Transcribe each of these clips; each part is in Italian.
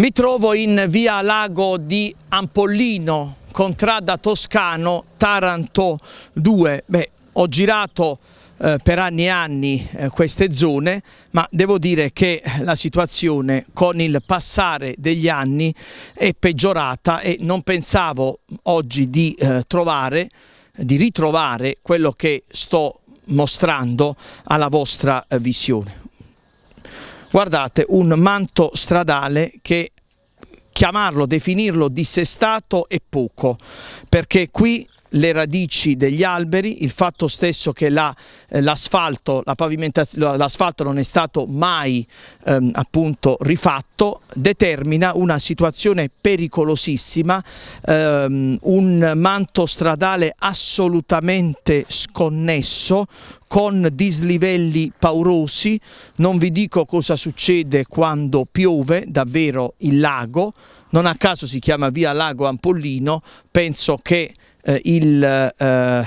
Mi trovo in via Lago di Ampollino, contrada Toscano, Taranto 2. Beh, ho girato eh, per anni e anni eh, queste zone, ma devo dire che la situazione con il passare degli anni è peggiorata e non pensavo oggi di eh, trovare di ritrovare quello che sto mostrando alla vostra eh, visione guardate un manto stradale che chiamarlo, definirlo dissestato è poco, perché qui le radici degli alberi, il fatto stesso che eh, l'asfalto, la, l'asfalto non è stato mai ehm, appunto rifatto, determina una situazione pericolosissima, ehm, un manto stradale assolutamente sconnesso con dislivelli paurosi, non vi dico cosa succede quando piove davvero il lago, non a caso si chiama via Lago Ampollino, penso che eh, il, eh,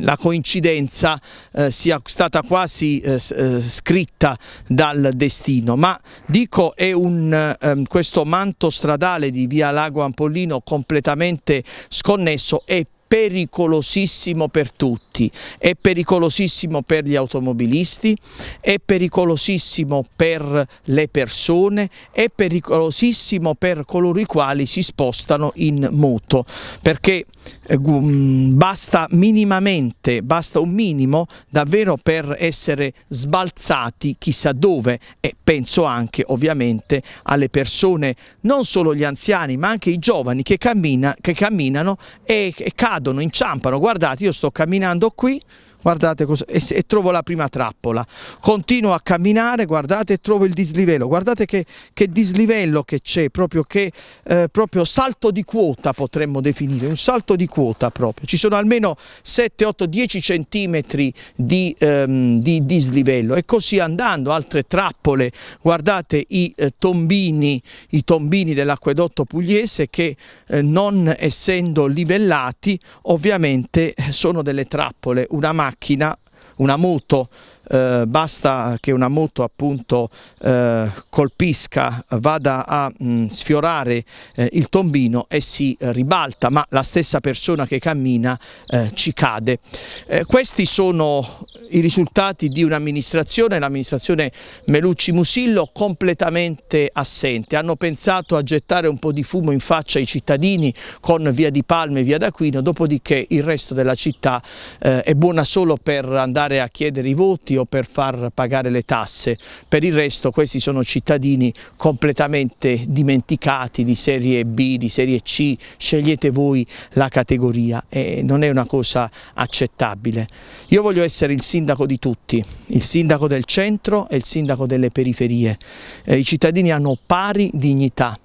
la coincidenza eh, sia stata quasi eh, eh, scritta dal destino, ma dico è un, ehm, questo manto stradale di via Lago Ampollino completamente sconnesso e pericolosissimo per tutti, è pericolosissimo per gli automobilisti, è pericolosissimo per le persone, è pericolosissimo per coloro i quali si spostano in moto, perché eh, mm, basta minimamente, basta un minimo davvero per essere sbalzati chissà dove e penso anche ovviamente alle persone, non solo gli anziani ma anche i giovani che, cammina, che camminano e, e cadono, inciampano, guardate io sto camminando qui, guardate cosa, e, e, trovo la prima trappola, continuo a camminare, guardate e trovo il dislivello, guardate che, che dislivello che c'è, proprio che eh, proprio salto di quota potremmo definire, un salto di quota proprio, ci sono almeno 7, 8, 10 centimetri di, ehm, di dislivello e così andando, altre trappole, guardate i eh, tombini, i tombini dell'acquedotto pugliese che eh, non essendo livellati ovviamente eh, sono delle trappole, una macchina macchina, una moto, eh, basta che una moto appunto eh, colpisca, vada a mh, mm, sfiorare eh, il tombino e si ribalta, ma la stessa persona che cammina eh, ci cade. Eh, questi sono i risultati di un'amministrazione, l'amministrazione Melucci Musillo, completamente assente. Hanno pensato a gettare un po' di fumo in faccia ai cittadini con Via di Palme e Via d'Aquino, dopodiché il resto della città eh, è buona solo per andare a chiedere i voti o per far pagare le tasse. Per il resto questi sono cittadini completamente dimenticati di serie B, di serie C, scegliete voi la categoria e non è una cosa accettabile. Io voglio essere il sindaco sindaco di tutti, il sindaco del centro e il sindaco delle periferie. Eh, I cittadini hanno pari dignità.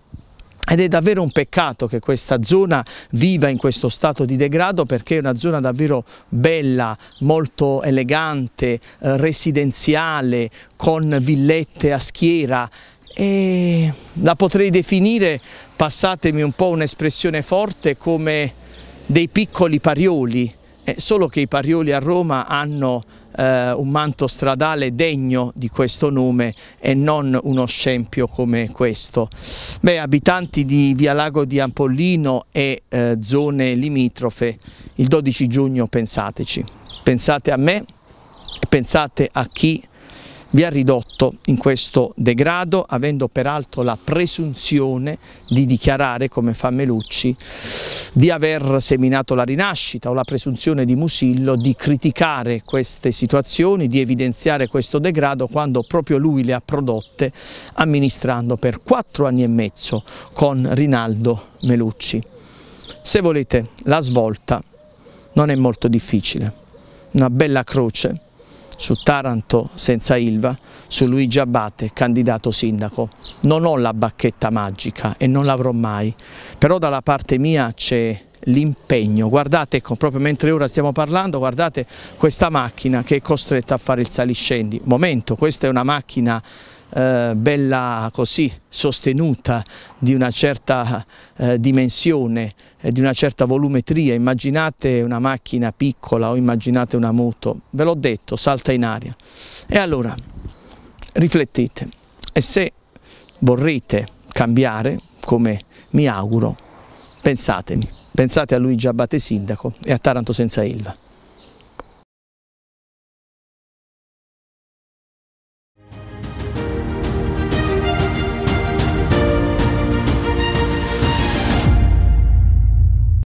Ed è davvero un peccato che questa zona viva in questo stato di degrado perché è una zona davvero bella, molto elegante, eh, residenziale, con villette a schiera e la potrei definire, passatemi un po' un'espressione forte, come dei piccoli parioli è solo che i Parioli a Roma hanno eh, un manto stradale degno di questo nome e non uno scempio come questo. Beh, abitanti di Via Lago di Ampollino e eh, zone limitrofe, il 12 giugno pensateci, pensate a me pensate a chi vi ha ridotto in questo degrado, avendo peraltro la presunzione di dichiarare, come fa Melucci, di aver seminato la rinascita o la presunzione di Musillo di criticare queste situazioni, di evidenziare questo degrado quando proprio lui le ha prodotte amministrando per quattro anni e mezzo con Rinaldo Melucci. Se volete la svolta non è molto difficile, una bella croce su Taranto senza Ilva, su Luigi Abate, candidato sindaco. Non ho la bacchetta magica e non l'avrò mai, però dalla parte mia c'è l'impegno. Guardate, ecco, proprio mentre ora stiamo parlando, guardate questa macchina che è costretta a fare il saliscendi. Momento, questa è una macchina eh, bella così sostenuta di una certa eh, dimensione, eh, di una certa volumetria, immaginate una macchina piccola o immaginate una moto, ve l'ho detto, salta in aria. E allora riflettete e se vorrete cambiare, come mi auguro, pensatemi, pensate a Luigi Abate Sindaco e a Taranto senza Ilva.